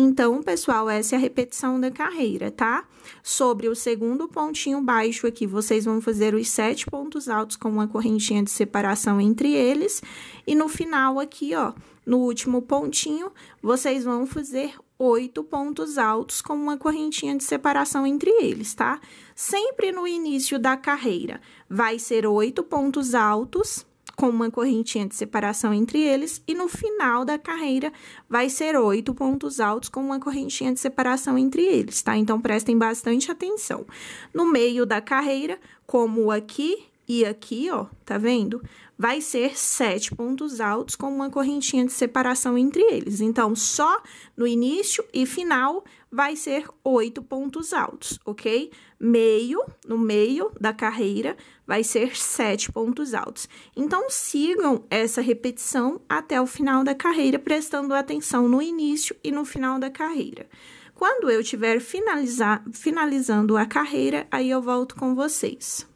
Então, pessoal, essa é a repetição da carreira, tá? Sobre o segundo pontinho baixo aqui, vocês vão fazer os sete pontos altos com uma correntinha de separação entre eles. E no final aqui, ó, no último pontinho, vocês vão fazer oito pontos altos com uma correntinha de separação entre eles, tá? Tá? sempre no início da carreira. Vai ser oito pontos altos, com uma correntinha de separação entre eles, e no final da carreira vai ser oito pontos altos com uma correntinha de separação entre eles, tá? Então prestem bastante atenção. No meio da carreira, como aqui e aqui, ó, tá vendo? Vai ser sete pontos altos com uma correntinha de separação entre eles. Então, só no início e final vai ser oito pontos altos, ok? Meio, no meio da carreira, vai ser sete pontos altos. Então, sigam essa repetição até o final da carreira, prestando atenção no início e no final da carreira. Quando eu tiver finalizar, finalizando a carreira, aí eu volto com vocês.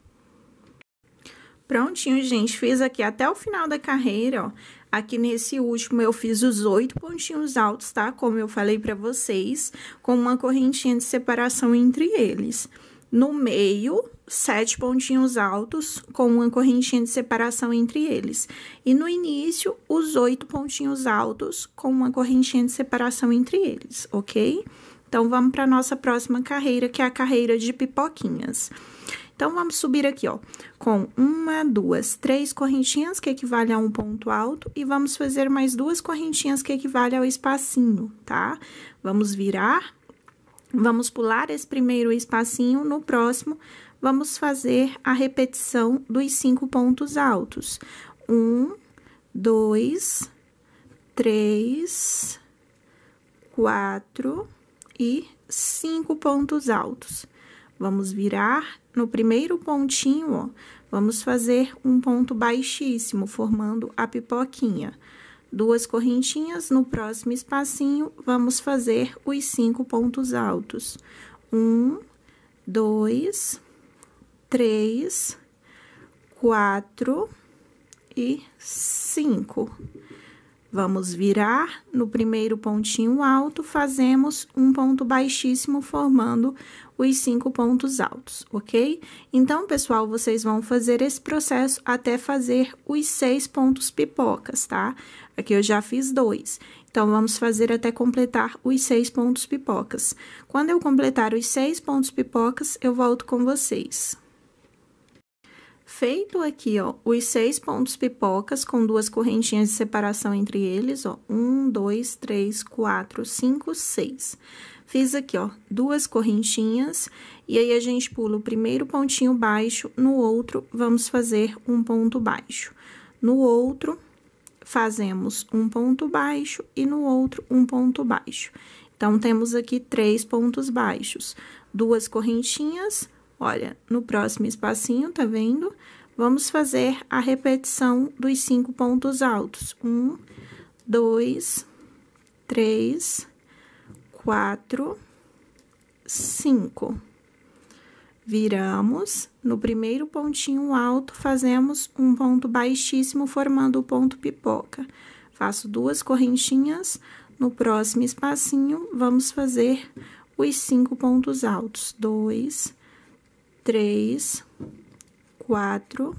Prontinho, gente, fiz aqui até o final da carreira, ó. Aqui nesse último eu fiz os oito pontinhos altos, tá? Como eu falei pra vocês, com uma correntinha de separação entre eles. No meio, sete pontinhos altos com uma correntinha de separação entre eles. E no início, os oito pontinhos altos com uma correntinha de separação entre eles, ok? Então, vamos para nossa próxima carreira, que é a carreira de pipoquinhas. Então, vamos subir aqui, ó, com uma, duas, três correntinhas, que equivale a um ponto alto, e vamos fazer mais duas correntinhas, que equivale ao espacinho, tá? Vamos virar, vamos pular esse primeiro espacinho, no próximo, vamos fazer a repetição dos cinco pontos altos. Um, dois, três, quatro e cinco pontos altos. Vamos virar no primeiro pontinho, ó, vamos fazer um ponto baixíssimo, formando a pipoquinha. Duas correntinhas, no próximo espacinho, vamos fazer os cinco pontos altos. Um, dois, três, quatro e cinco. Vamos virar no primeiro pontinho alto, fazemos um ponto baixíssimo, formando os cinco pontos altos, ok? Então, pessoal, vocês vão fazer esse processo até fazer os seis pontos pipocas, tá? Aqui eu já fiz dois. Então, vamos fazer até completar os seis pontos pipocas. Quando eu completar os seis pontos pipocas, eu volto com vocês feito aqui, ó, os seis pontos pipocas com duas correntinhas de separação entre eles, ó. Um, dois, três, quatro, cinco, seis. Fiz aqui, ó, duas correntinhas e aí a gente pula o primeiro pontinho baixo, no outro vamos fazer um ponto baixo. No outro fazemos um ponto baixo e no outro um ponto baixo. Então, temos aqui três pontos baixos, duas correntinhas, Olha, no próximo espacinho, tá vendo? Vamos fazer a repetição dos cinco pontos altos. Um, dois, três, quatro, cinco. Viramos, no primeiro pontinho alto, fazemos um ponto baixíssimo, formando o ponto pipoca. Faço duas correntinhas, no próximo espacinho, vamos fazer os cinco pontos altos. Dois, três três, quatro,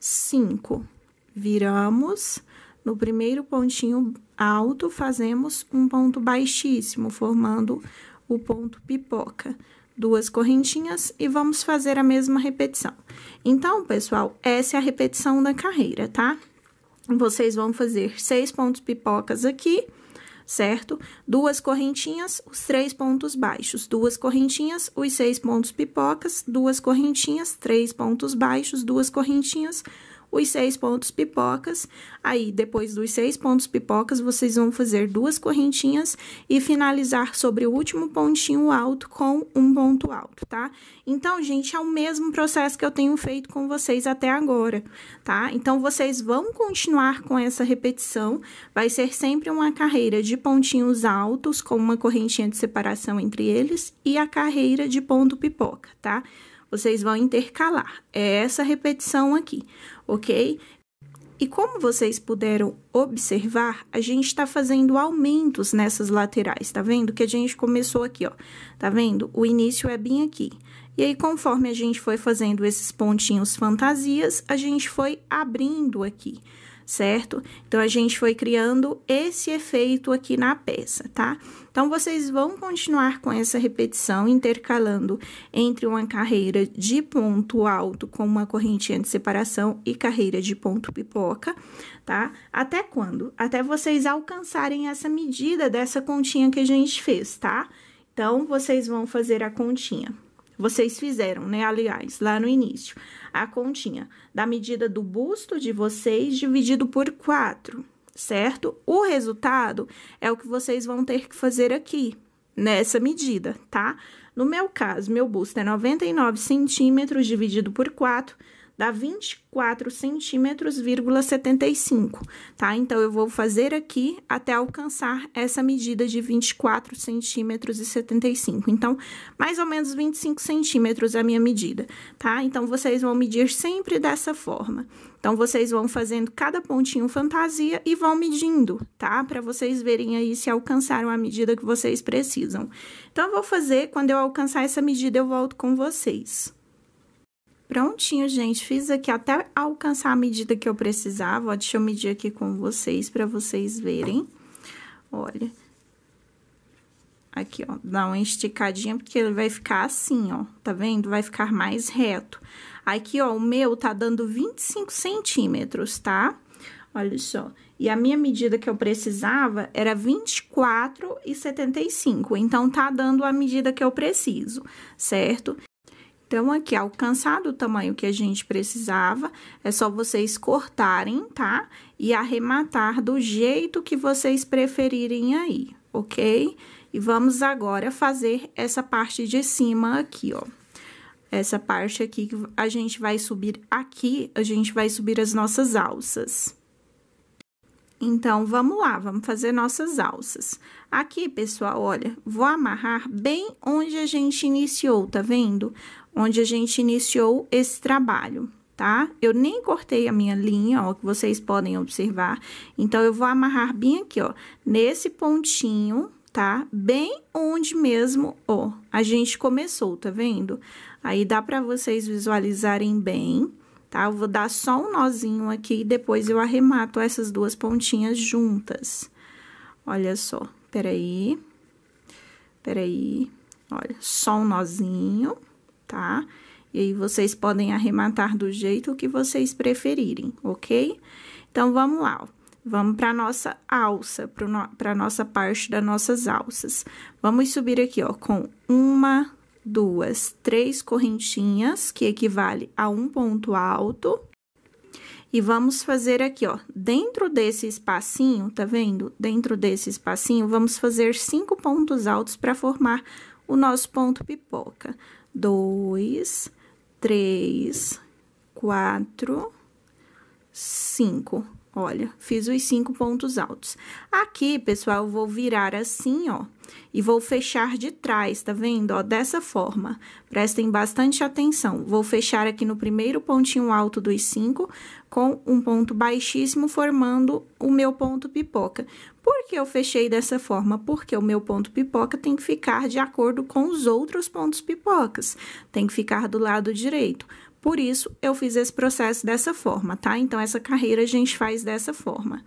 cinco. Viramos. No primeiro pontinho alto, fazemos um ponto baixíssimo, formando o ponto pipoca. Duas correntinhas e vamos fazer a mesma repetição. Então, pessoal, essa é a repetição da carreira, tá? Vocês vão fazer seis pontos pipocas aqui certo? Duas correntinhas, os três pontos baixos. Duas correntinhas, os seis pontos pipocas. Duas correntinhas, três pontos baixos. Duas correntinhas, os seis pontos pipocas. Aí, depois dos seis pontos pipocas, vocês vão fazer duas correntinhas e finalizar sobre o último pontinho alto com um ponto alto, tá? Então, gente, é o mesmo processo que eu tenho feito com vocês até agora, tá? Então, vocês vão continuar com essa repetição. Vai ser sempre uma carreira de pontinhos altos com uma correntinha de separação entre eles e a carreira de ponto pipoca, tá? Vocês vão intercalar. É essa repetição aqui ok? E como vocês puderam observar, a gente está fazendo aumentos nessas laterais, tá vendo? Que a gente começou aqui, ó, tá vendo? O início é bem aqui. E aí, conforme a gente foi fazendo esses pontinhos fantasias, a gente foi abrindo aqui certo? Então, a gente foi criando esse efeito aqui na peça, tá? Então, vocês vão continuar com essa repetição, intercalando entre uma carreira de ponto alto com uma correntinha de separação e carreira de ponto pipoca, tá? Até quando? Até vocês alcançarem essa medida dessa continha que a gente fez, tá? Então, vocês vão fazer a continha. Vocês fizeram, né? Aliás, lá no início a continha da medida do busto de vocês dividido por 4, certo? O resultado é o que vocês vão ter que fazer aqui, nessa medida, tá? No meu caso, meu busto é 99 centímetros dividido por 4, dá 24 centímetros, 75, tá? Então, eu vou fazer aqui até alcançar essa medida de 24 centímetros e 75. Então, mais ou menos 25 centímetros é a minha medida, tá? Então, vocês vão medir sempre dessa forma. Então, vocês vão fazendo cada pontinho fantasia e vão medindo, tá? Para vocês verem aí se alcançaram a medida que vocês precisam. Então, eu vou fazer, quando eu alcançar essa medida, eu volto com vocês. Prontinho, gente. Fiz aqui até alcançar a medida que eu precisava. Ó, deixa eu medir aqui com vocês para vocês verem. Olha. Aqui, ó. Dá uma esticadinha porque ele vai ficar assim, ó. Tá vendo? Vai ficar mais reto. Aqui, ó, o meu tá dando 25 centímetros, tá? Olha só. E a minha medida que eu precisava era 24,75. Então, tá dando a medida que eu preciso, certo? Então, aqui, alcançado o tamanho que a gente precisava, é só vocês cortarem, tá? E arrematar do jeito que vocês preferirem aí, ok? E vamos agora fazer essa parte de cima aqui, ó. Essa parte aqui que a gente vai subir aqui, a gente vai subir as nossas alças. Então, vamos lá, vamos fazer nossas alças. Aqui, pessoal, olha, vou amarrar bem onde a gente iniciou, tá vendo? onde a gente iniciou esse trabalho, tá? Eu nem cortei a minha linha, ó, que vocês podem observar. Então, eu vou amarrar bem aqui, ó, nesse pontinho, tá? Bem onde mesmo, ó, a gente começou, tá vendo? Aí, dá pra vocês visualizarem bem, tá? Eu vou dar só um nozinho aqui e depois eu arremato essas duas pontinhas juntas. Olha só, peraí, peraí, olha, só um nozinho tá? E aí vocês podem arrematar do jeito que vocês preferirem, ok? Então, vamos lá, ó. Vamos para nossa alça, para nossa parte das nossas alças. Vamos subir aqui, ó, com uma, duas, três correntinhas, que equivale a um ponto alto. E vamos fazer aqui, ó, dentro desse espacinho, tá vendo? Dentro desse espacinho, vamos fazer cinco pontos altos para formar o nosso ponto pipoca dois, três, quatro, cinco. Olha, fiz os cinco pontos altos. Aqui, pessoal, eu vou virar assim, ó, e vou fechar de trás, tá vendo? Ó, dessa forma. Prestem bastante atenção. Vou fechar aqui no primeiro pontinho alto dos cinco, com um ponto baixíssimo, formando o meu ponto pipoca. Por que eu fechei dessa forma? Porque o meu ponto pipoca tem que ficar de acordo com os outros pontos pipocas. Tem que ficar do lado direito. Por isso, eu fiz esse processo dessa forma, tá? Então, essa carreira a gente faz dessa forma.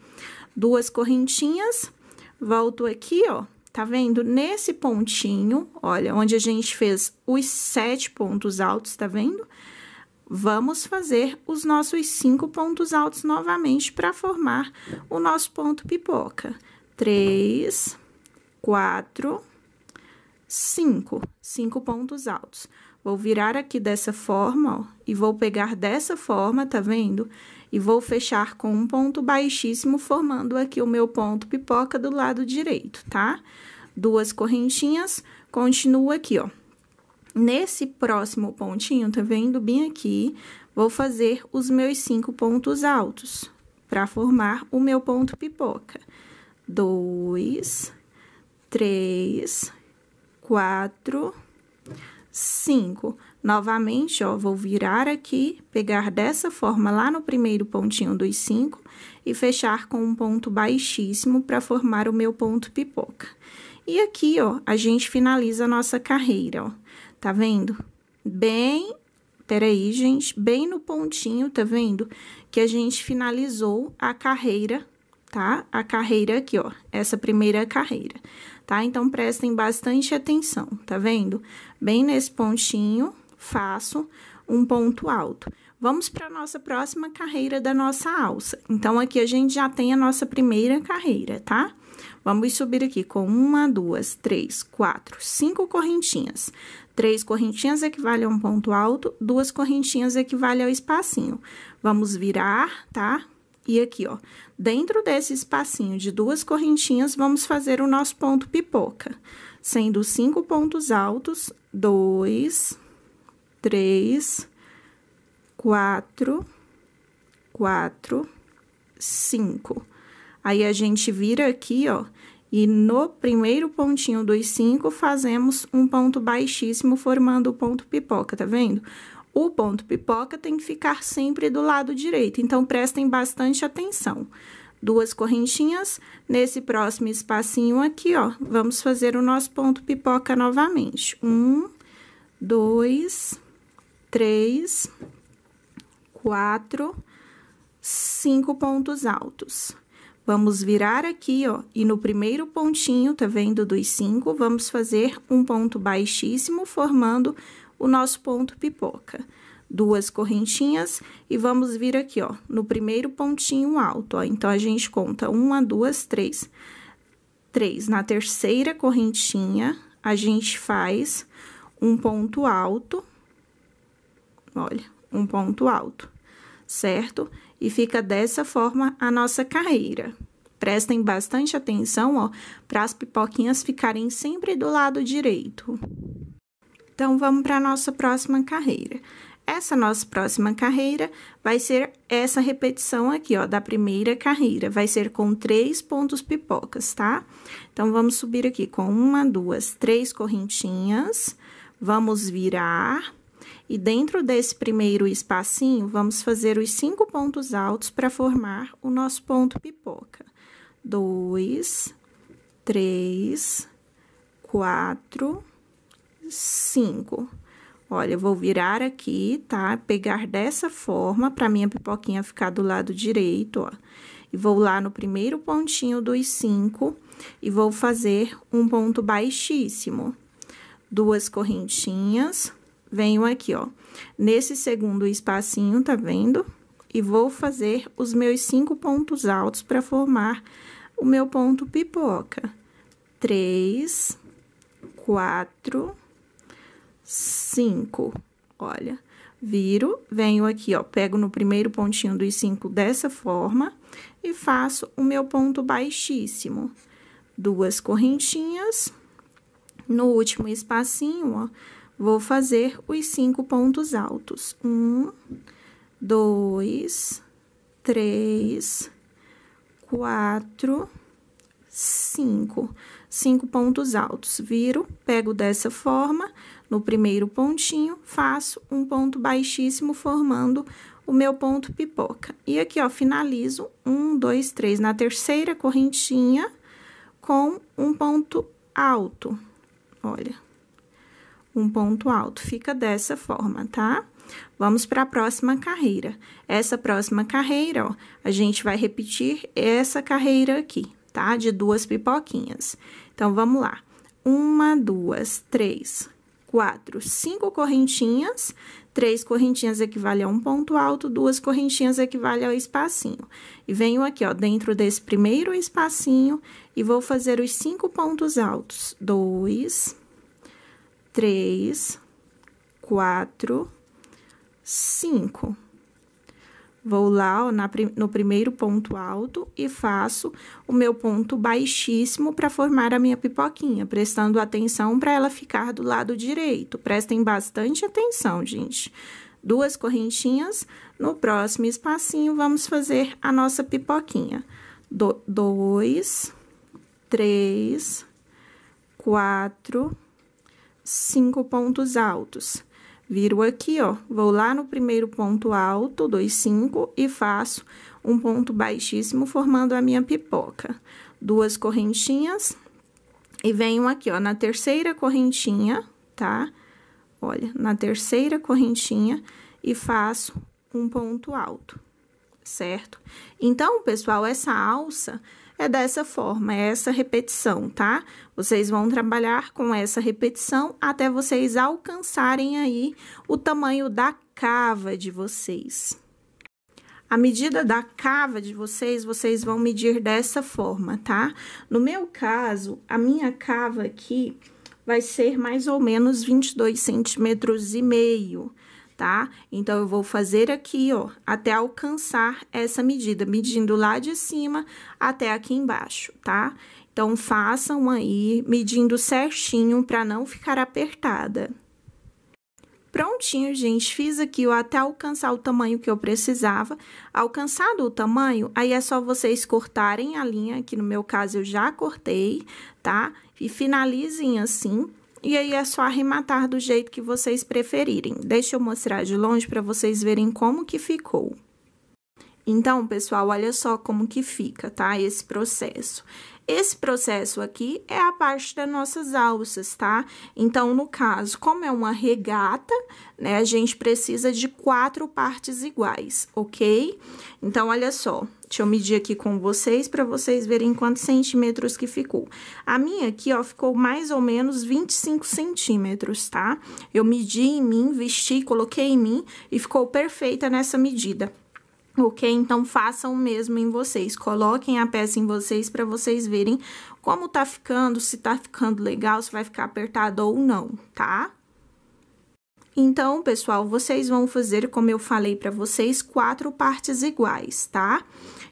Duas correntinhas, volto aqui, ó, tá vendo? Nesse pontinho, olha, onde a gente fez os sete pontos altos, tá vendo? Vamos fazer os nossos cinco pontos altos novamente para formar o nosso ponto pipoca. Três, quatro, cinco, cinco pontos altos. Vou virar aqui dessa forma, ó, e vou pegar dessa forma, tá vendo? E vou fechar com um ponto baixíssimo, formando aqui o meu ponto pipoca do lado direito, tá? Duas correntinhas, continuo aqui, ó. Nesse próximo pontinho, tá vendo? Bem aqui, vou fazer os meus cinco pontos altos, para formar o meu ponto pipoca. Dois, três, quatro 5. Novamente, ó, vou virar aqui, pegar dessa forma lá no primeiro pontinho dos 5 e fechar com um ponto baixíssimo para formar o meu ponto pipoca. E aqui, ó, a gente finaliza a nossa carreira, ó. Tá vendo? Bem, peraí, gente, bem no pontinho, tá vendo? Que a gente finalizou a carreira, tá? A carreira aqui, ó, essa primeira carreira tá? Então, prestem bastante atenção, tá vendo? Bem nesse pontinho, faço um ponto alto. Vamos para a nossa próxima carreira da nossa alça. Então, aqui a gente já tem a nossa primeira carreira, tá? Vamos subir aqui com uma, duas, três, quatro, cinco correntinhas. Três correntinhas equivale a um ponto alto, duas correntinhas equivale ao espacinho. Vamos virar, tá? E aqui, ó, dentro desse espacinho de duas correntinhas, vamos fazer o nosso ponto pipoca, sendo cinco pontos altos, dois, três, quatro, quatro, cinco. Aí, a gente vira aqui, ó, e no primeiro pontinho dos cinco, fazemos um ponto baixíssimo, formando o ponto pipoca, tá vendo? O ponto pipoca tem que ficar sempre do lado direito, então prestem bastante atenção. Duas correntinhas, nesse próximo espacinho aqui, ó, vamos fazer o nosso ponto pipoca novamente. Um, dois, três, quatro, cinco pontos altos. Vamos virar aqui, ó, e no primeiro pontinho, tá vendo, dos cinco, vamos fazer um ponto baixíssimo, formando o nosso ponto pipoca. Duas correntinhas e vamos vir aqui, ó, no primeiro pontinho alto, ó. Então, a gente conta uma, duas, três. Três. Na terceira correntinha, a gente faz um ponto alto, olha, um ponto alto, certo? E fica dessa forma a nossa carreira. Prestem bastante atenção, ó, para as pipoquinhas ficarem sempre do lado direito. Então, vamos para a nossa próxima carreira. Essa nossa próxima carreira vai ser essa repetição aqui, ó, da primeira carreira. Vai ser com três pontos pipocas, tá? Então, vamos subir aqui com uma, duas, três correntinhas. Vamos virar. E dentro desse primeiro espacinho, vamos fazer os cinco pontos altos para formar o nosso ponto pipoca. Dois, três, quatro cinco. Olha, eu vou virar aqui, tá? Pegar dessa forma para minha pipoquinha ficar do lado direito, ó. E vou lá no primeiro pontinho dos cinco e vou fazer um ponto baixíssimo. Duas correntinhas, venho aqui, ó, nesse segundo espacinho, tá vendo? E vou fazer os meus cinco pontos altos para formar o meu ponto pipoca. Três, quatro 5. Olha, viro, venho aqui, ó, pego no primeiro pontinho dos cinco dessa forma e faço o meu ponto baixíssimo. Duas correntinhas, no último espacinho, ó, vou fazer os cinco pontos altos. Um, dois, três, quatro, cinco. Cinco pontos altos. Viro, pego dessa forma, no primeiro pontinho, faço um ponto baixíssimo, formando o meu ponto pipoca. E aqui, ó, finalizo um, dois, três na terceira correntinha com um ponto alto. Olha, um ponto alto. Fica dessa forma, tá? Vamos para a próxima carreira. Essa próxima carreira, ó, a gente vai repetir essa carreira aqui, tá? De duas pipoquinhas. Então, vamos lá. Uma, duas, três, quatro, cinco correntinhas, três correntinhas equivale a um ponto alto, duas correntinhas equivale ao espacinho. E venho aqui, ó, dentro desse primeiro espacinho e vou fazer os cinco pontos altos. Dois, três, quatro, cinco. Vou lá na, no primeiro ponto alto e faço o meu ponto baixíssimo para formar a minha pipoquinha, prestando atenção para ela ficar do lado direito. Prestem bastante atenção, gente. Duas correntinhas, no próximo espacinho vamos fazer a nossa pipoquinha. Do, dois, três, quatro, cinco pontos altos Viro aqui, ó, vou lá no primeiro ponto alto, 2,5, e faço um ponto baixíssimo, formando a minha pipoca. Duas correntinhas, e venho aqui, ó, na terceira correntinha, tá? Olha, na terceira correntinha, e faço um ponto alto, certo? Então, pessoal, essa alça é dessa forma, é essa repetição, tá? Vocês vão trabalhar com essa repetição até vocês alcançarem aí o tamanho da cava de vocês. A medida da cava de vocês, vocês vão medir dessa forma, tá? No meu caso, a minha cava aqui vai ser mais ou menos 22 centímetros e meio tá? Então, eu vou fazer aqui, ó, até alcançar essa medida, medindo lá de cima até aqui embaixo, tá? Então, façam aí, medindo certinho para não ficar apertada. Prontinho, gente, fiz aqui ó, até alcançar o tamanho que eu precisava. Alcançado o tamanho, aí é só vocês cortarem a linha, que no meu caso eu já cortei, tá? E finalizem assim, e aí é só arrematar do jeito que vocês preferirem. Deixa eu mostrar de longe para vocês verem como que ficou. Então, pessoal, olha só como que fica, tá? Esse processo. Esse processo aqui é a parte das nossas alças, tá? Então, no caso, como é uma regata, né, a gente precisa de quatro partes iguais, ok? Então, olha só, deixa eu medir aqui com vocês para vocês verem quantos centímetros que ficou. A minha aqui, ó, ficou mais ou menos 25 centímetros, tá? Eu medi em mim, vesti, coloquei em mim e ficou perfeita nessa medida. Ok? Então façam o mesmo em vocês. Coloquem a peça em vocês para vocês verem como tá ficando, se tá ficando legal, se vai ficar apertado ou não, tá? Então, pessoal, vocês vão fazer, como eu falei para vocês, quatro partes iguais, tá?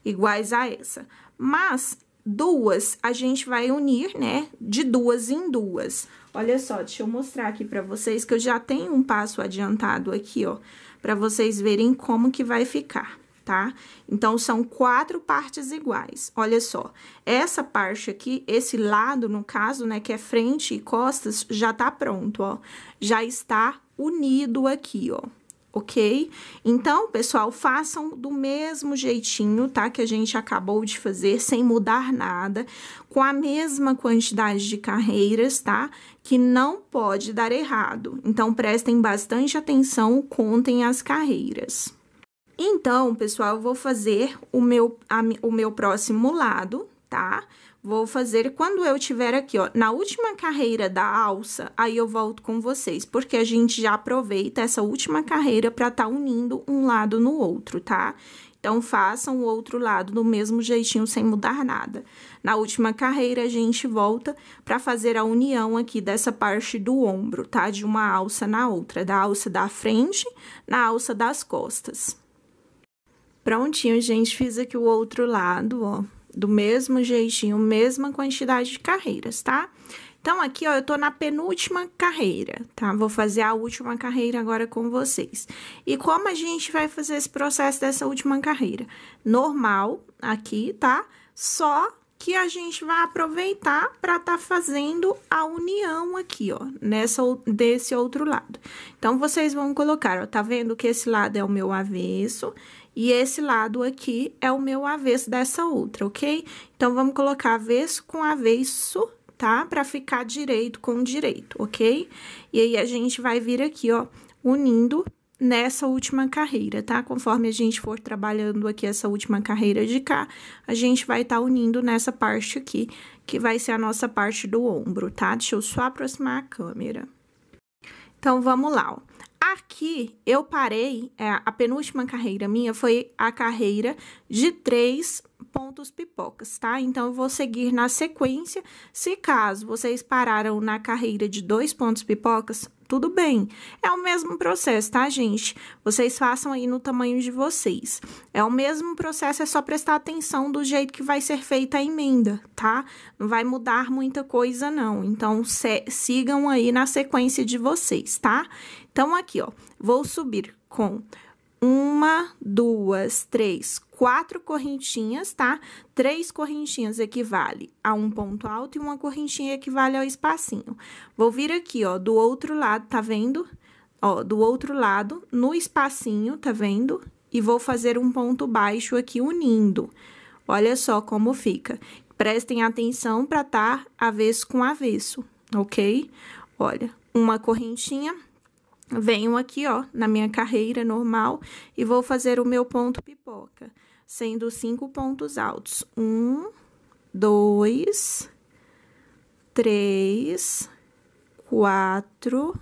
Iguais a essa. Mas duas a gente vai unir, né? De duas em duas. Olha só, deixa eu mostrar aqui para vocês que eu já tenho um passo adiantado aqui, ó, para vocês verem como que vai ficar tá? Então, são quatro partes iguais. Olha só, essa parte aqui, esse lado, no caso, né, que é frente e costas, já tá pronto, ó. Já está unido aqui, ó ok? Então, pessoal, façam do mesmo jeitinho, tá? Que a gente acabou de fazer, sem mudar nada, com a mesma quantidade de carreiras, tá? Que não pode dar errado. Então, prestem bastante atenção, contem as carreiras. Então, pessoal, vou fazer o meu, a, o meu próximo lado, tá? Vou fazer quando eu tiver aqui, ó, na última carreira da alça, aí eu volto com vocês, porque a gente já aproveita essa última carreira para tá unindo um lado no outro, tá? Então, façam o outro lado do mesmo jeitinho, sem mudar nada. Na última carreira, a gente volta para fazer a união aqui dessa parte do ombro, tá? De uma alça na outra, da alça da frente na alça das costas. Prontinho, gente, fiz aqui o outro lado, ó, do mesmo jeitinho, mesma quantidade de carreiras, tá? Então, aqui, ó, eu tô na penúltima carreira, tá? Vou fazer a última carreira agora com vocês. E como a gente vai fazer esse processo dessa última carreira? Normal, aqui, tá? Só que a gente vai aproveitar para estar tá fazendo a união aqui, ó, nessa desse outro lado. Então vocês vão colocar, ó, tá vendo que esse lado é o meu avesso e esse lado aqui é o meu avesso dessa outra, ok? Então, vamos colocar avesso com avesso, tá? Pra ficar direito com direito, ok? E aí, a gente vai vir aqui, ó, unindo nessa última carreira, tá? Conforme a gente for trabalhando aqui essa última carreira de cá, a gente vai estar tá unindo nessa parte aqui, que vai ser a nossa parte do ombro, tá? Deixa eu só aproximar a câmera. Então, vamos lá, ó. Aqui eu parei, é, a penúltima carreira minha foi a carreira de três pontos pipocas, tá? Então, eu vou seguir na sequência. Se caso vocês pararam na carreira de dois pontos pipocas, tudo bem. É o mesmo processo, tá, gente? Vocês façam aí no tamanho de vocês. É o mesmo processo, é só prestar atenção do jeito que vai ser feita a emenda, tá? Não vai mudar muita coisa, não. Então, sigam aí na sequência de vocês, tá? Então, aqui, ó, vou subir com uma, duas, três, quatro correntinhas, tá? Três correntinhas equivale a um ponto alto e uma correntinha equivale ao espacinho. Vou vir aqui, ó, do outro lado, tá vendo? Ó, do outro lado, no espacinho, tá vendo? E vou fazer um ponto baixo aqui unindo. Olha só como fica. Prestem atenção para tá avesso com avesso, ok? Olha, uma correntinha venho aqui, ó, na minha carreira normal e vou fazer o meu ponto pipoca, sendo cinco pontos altos. Um, dois, três, quatro,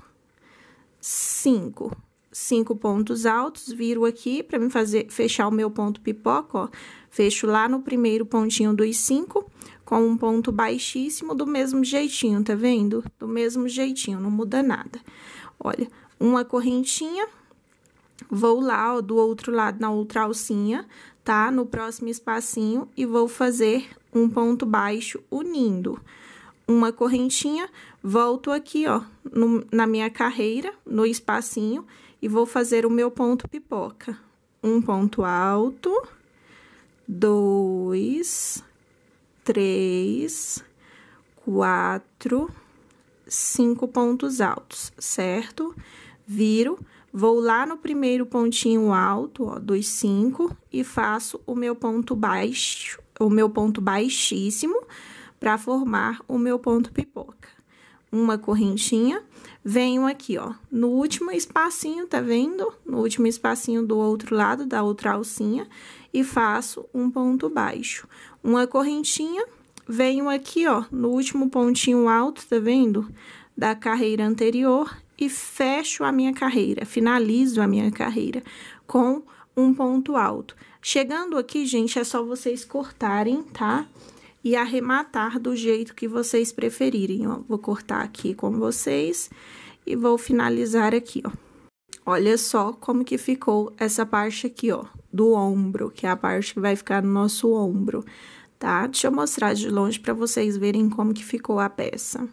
cinco. Cinco pontos altos, viro aqui para me fazer fechar o meu ponto pipoca, ó. Fecho lá no primeiro pontinho dos cinco, com um ponto baixíssimo, do mesmo jeitinho, tá vendo? Do mesmo jeitinho, não muda nada. Olha, uma correntinha, vou lá ó, do outro lado na outra alcinha, tá? No próximo espacinho e vou fazer um ponto baixo unindo uma correntinha, volto aqui, ó, no, na minha carreira, no espacinho, e vou fazer o meu ponto pipoca. Um ponto alto, dois, três, quatro, cinco pontos altos, certo? Certo? viro, vou lá no primeiro pontinho alto, ó, dos cinco, e faço o meu ponto baixo, o meu ponto baixíssimo, para formar o meu ponto pipoca. Uma correntinha, venho aqui, ó, no último espacinho, tá vendo? No último espacinho do outro lado, da outra alcinha, e faço um ponto baixo. Uma correntinha, venho aqui, ó, no último pontinho alto, tá vendo? Da carreira anterior e fecho a minha carreira, finalizo a minha carreira com um ponto alto. Chegando aqui, gente, é só vocês cortarem, tá? E arrematar do jeito que vocês preferirem. Eu vou cortar aqui com vocês e vou finalizar aqui, ó. Olha só como que ficou essa parte aqui, ó, do ombro, que é a parte que vai ficar no nosso ombro, tá? Deixa eu mostrar de longe para vocês verem como que ficou a peça.